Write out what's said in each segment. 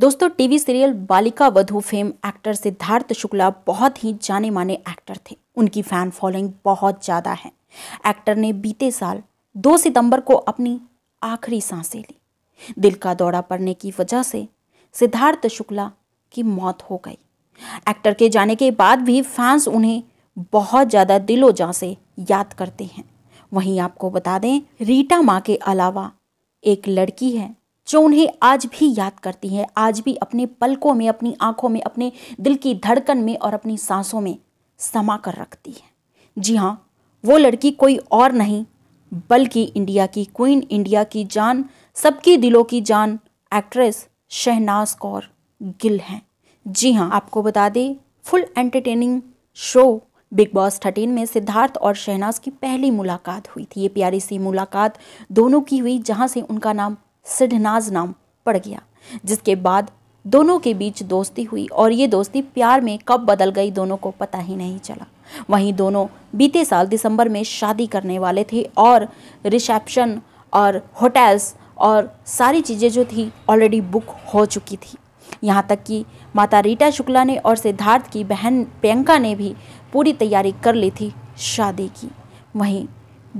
दोस्तों TV serial बालिका वधु फेम एक्टर सिद्धार्थ शुक्ला बहुत ही जाने माने एक्टर थे उनकी फैन फॉलोइंग बहुत ज़्यादा है एक्टर ने बीते साल 2 सितंबर को अपनी आखिरी सांसें ली दिल का दौरा पड़ने की वजह से सिद्धार्थ शुक्ला की मौत हो गई एक्टर के जाने के बाद भी फैंस उन्हें बहुत ज़्यादा दिलो जहाँ से याद करते हैं वहीं आपको बता दें रीटा माँ के अलावा एक लड़की है जो उन्हें आज भी याद करती हैं आज भी अपने पलकों में अपनी आँखों में अपने दिल की धड़कन में और अपनी सांसों में समा कर रखती है जी हाँ वो लड़की कोई और नहीं बल्कि इंडिया की क्वीन इंडिया की जान सबकी दिलों की जान एक्ट्रेस शहनाज कौर गिल हैं जी हाँ आपको बता दें full entertaining show Bigg Boss thirteen में सिद्धार्थ और शहनाज की पहली मुलाकात हुई थी ये प्यारी सी मुलाकात दोनों की हुई जहाँ से उनका नाम सिडनाज नाम पड़ गया जिसके बाद दोनों के बीच दोस्ती हुई और ये दोस्ती प्यार में कब बदल गई दोनों को पता ही नहीं चला वहीं दोनों बीते साल दिसंबर में शादी करने वाले थे और रिसेप्शन और होटल्स और सारी चीज़ें जो थी ऑलरेडी बुक हो चुकी थी यहाँ तक कि माता रीटा शुक्ला ने और सिद्धार्थ की बहन प्रियंका ने भी पूरी तैयारी कर ली थी शादी की वहीं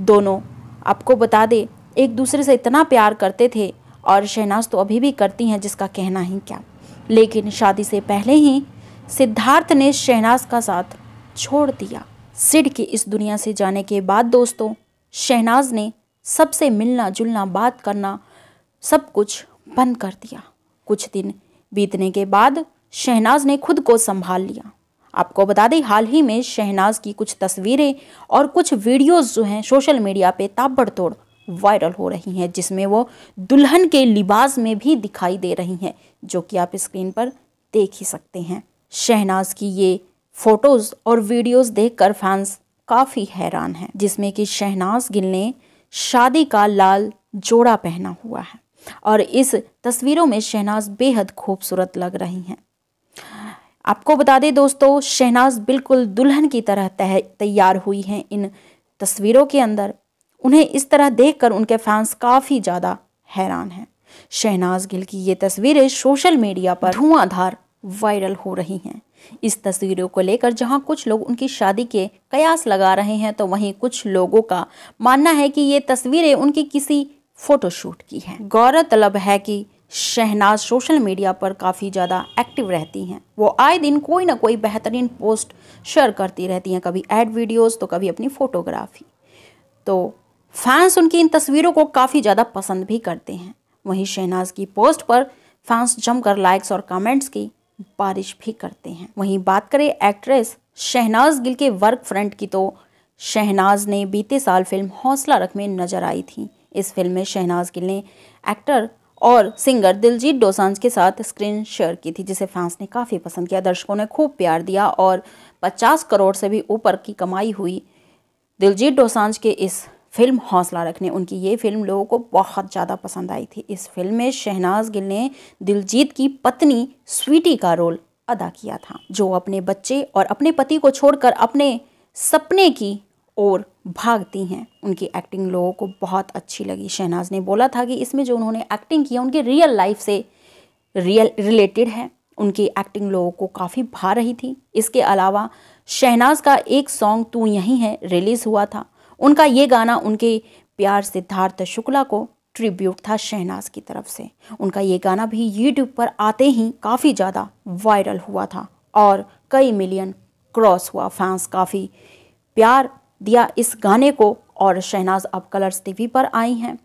दोनों आपको बता दें एक दूसरे से इतना प्यार करते थे और शहनाज तो अभी भी करती हैं जिसका कहना ही क्या लेकिन शादी से पहले ही सिद्धार्थ ने शहनाज का साथ छोड़ दिया सिड के इस दुनिया से जाने के बाद दोस्तों शहनाज ने सबसे मिलना जुलना बात करना सब कुछ बंद कर दिया कुछ दिन बीतने के बाद शहनाज ने खुद को संभाल लिया आपको बता दें हाल ही में शहनाज की कुछ तस्वीरें और कुछ वीडियोस जो हैं सोशल मीडिया पे ताबड़तोड़ वायरल हो रही हैं जिसमें वो दुल्हन के लिबास में भी दिखाई दे रही हैं जो कि आप स्क्रीन पर देख ही सकते हैं शहनाज की ये फ़ोटोज़ और वीडियोस देखकर फैंस काफ़ी हैरान हैं जिसमें कि शहनाज गिल ने शादी का लाल जोड़ा पहना हुआ है और इस तस्वीरों में शहनाज बेहद खूबसूरत लग रही हैं आपको बता दें दोस्तों शहनाज बिल्कुल दुल्हन की तरह तैयार हुई हैं इन तस्वीरों के अंदर उन्हें इस तरह देखकर उनके फैंस काफ़ी ज़्यादा हैरान हैं शहनाज गिल की ये तस्वीरें सोशल मीडिया पर धुआंधार वायरल हो रही हैं इस तस्वीरों को लेकर जहां कुछ लोग उनकी शादी के कयास लगा रहे हैं तो वहीं कुछ लोगों का मानना है कि ये तस्वीरें उनकी किसी फोटोशूट की हैं गौरतलब है कि शहनाज सोशल मीडिया पर काफ़ी ज़्यादा एक्टिव रहती हैं वो आए दिन कोई ना कोई बेहतरीन पोस्ट शेयर करती रहती हैं कभी एड वीडियोज़ तो कभी अपनी फ़ोटोग्राफी तो फैंस उनकी इन तस्वीरों को काफ़ी ज़्यादा पसंद भी करते हैं वहीं शहनाज की पोस्ट पर फैंस जमकर लाइक्स और कमेंट्स की बारिश भी करते हैं वहीं बात करें एक्ट्रेस शहनाज गिल के वर्क फ्रंट की तो शहनाज ने बीते साल फिल्म हौसला रख में नजर आई थी इस फिल्म में शहनाज गिल ने एक्टर और सिंगर दिलजीत डोसांज के साथ स्क्रीन शेयर की थी जिसे फैंस ने काफ़ी पसंद किया दर्शकों ने खूब प्यार दिया और 50 करोड़ से भी ऊपर की कमाई हुई दिलजीत डोसांज के इस फिल्म हौसला रखने उनकी ये फिल्म लोगों को बहुत ज़्यादा पसंद आई थी इस फिल्म में शहनाज गिल ने दिलजीत की पत्नी स्वीटी का रोल अदा किया था जो अपने बच्चे और अपने पति को छोड़कर अपने सपने की ओर भागती हैं उनकी एक्टिंग लोगों को बहुत अच्छी लगी शहनाज ने बोला था कि इसमें जो उन्होंने एक्टिंग किया उनकी रियल लाइफ से रियल रिलेटेड है उनकी एक्टिंग लोगों को काफ़ी भा रही थी इसके अलावा शहनाज का एक सॉन्ग तू यहीं है रिलीज़ हुआ था उनका ये गाना उनके प्यार सिद्धार्थ शुक्ला को ट्रिब्यूट था शहनाज की तरफ से उनका ये गाना भी यूट्यूब पर आते ही काफ़ी ज़्यादा वायरल हुआ था और कई मिलियन क्रॉस हुआ फैंस काफ़ी प्यार दिया इस गाने को और शहनाज अब कलर्स टीवी पर आई हैं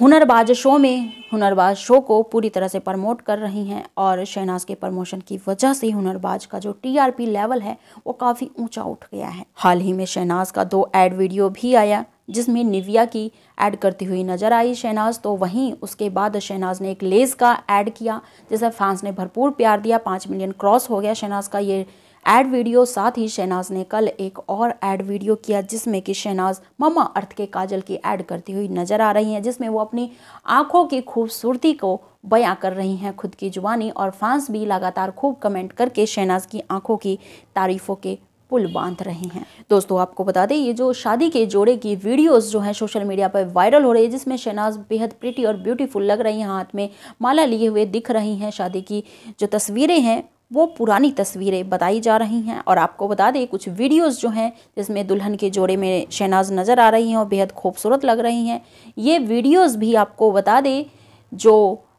हुनरबाज शो में हुनरबाज शो को पूरी तरह से प्रमोट कर रही हैं और शहनाज के प्रमोशन की वजह से हुनरबाज का जो टीआरपी लेवल है वो काफ़ी ऊंचा उठ गया है हाल ही में शहनाज का दो एड वीडियो भी आया जिसमें निविया की ऐड करती हुई नज़र आई शहनाज तो वहीं उसके बाद शहनाज ने एक लेस का ऐड किया जिसे फैंस ने भरपूर प्यार दिया पाँच मिलियन क्रॉस हो गया शहनाज का ये एड वीडियो साथ ही शहनाज ने कल एक और एड वीडियो किया जिसमें कि शहनाज ममा अर्थ के काजल की एड करती हुई नजर आ रही हैं जिसमें वो अपनी आंखों की खूबसूरती को बयां कर रही हैं खुद की जुबानी और फैंस भी लगातार खूब कमेंट करके शहनाज की आंखों की तारीफों के पुल बांध रहे हैं दोस्तों आपको बता दें ये जो शादी के जोड़े की वीडियोस जो हैं सोशल मीडिया पर वायरल हो रही है जिसमें शहनाज बेहद प्रिटी और ब्यूटीफुल लग रही हैं हाथ में माला लिए हुए दिख रही हैं शादी की जो तस्वीरें हैं वो पुरानी तस्वीरें बताई जा रही हैं और आपको बता दें कुछ वीडियोस जो हैं जिसमें दुल्हन के जोड़े में शहनाज नज़र आ रही हैं और बेहद खूबसूरत लग रही हैं ये वीडियोस भी आपको बता दें जो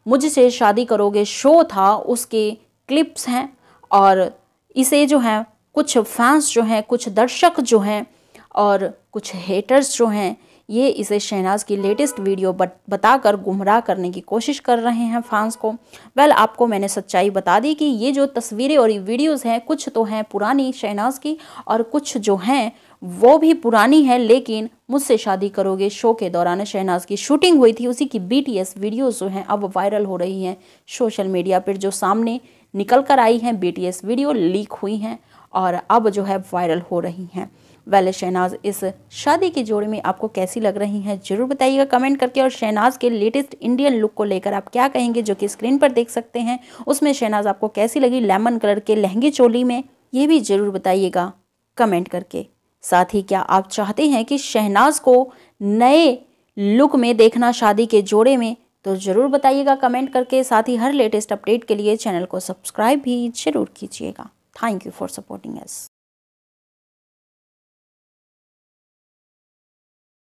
मुझसे शादी करोगे शो था उसके क्लिप्स हैं और इसे जो हैं कुछ फैंस जो हैं कुछ दर्शक जो हैं और कुछ हेटर्स जो हैं ये इसे शहनाज की लेटेस्ट वीडियो बत, बताकर गुमराह करने की कोशिश कर रहे हैं फैंस को वेल आपको मैंने सच्चाई बता दी कि ये जो तस्वीरें और वीडियोज़ हैं कुछ तो हैं पुरानी शहनाज की और कुछ जो हैं वो भी पुरानी है लेकिन मुझसे शादी करोगे शो के दौरान शहनाज की शूटिंग हुई थी उसी की बीटीएस वीडियोस जो हैं अब वायरल हो रही हैं सोशल मीडिया पर जो सामने निकल कर आई हैं बीटीएस वीडियो लीक हुई हैं और अब जो है वायरल हो रही हैं वाले शहनाज इस शादी की जोड़ी में आपको कैसी लग रही हैं जरूर बताइएगा कमेंट करके और शहनाज के लेटेस्ट इंडियन लुक को लेकर आप क्या कहेंगे जो कि स्क्रीन पर देख सकते हैं उसमें शहनाज आपको कैसी लगी लेमन कलर के लहंगे चोली में ये भी ज़रूर बताइएगा कमेंट करके साथ ही क्या आप चाहते हैं कि शहनाज को नए लुक में देखना शादी के जोड़े में तो ज़रूर बताइएगा कमेंट करके साथ ही हर लेटेस्ट अपडेट के लिए चैनल को सब्सक्राइब भी ज़रूर कीजिएगा thank you for supporting S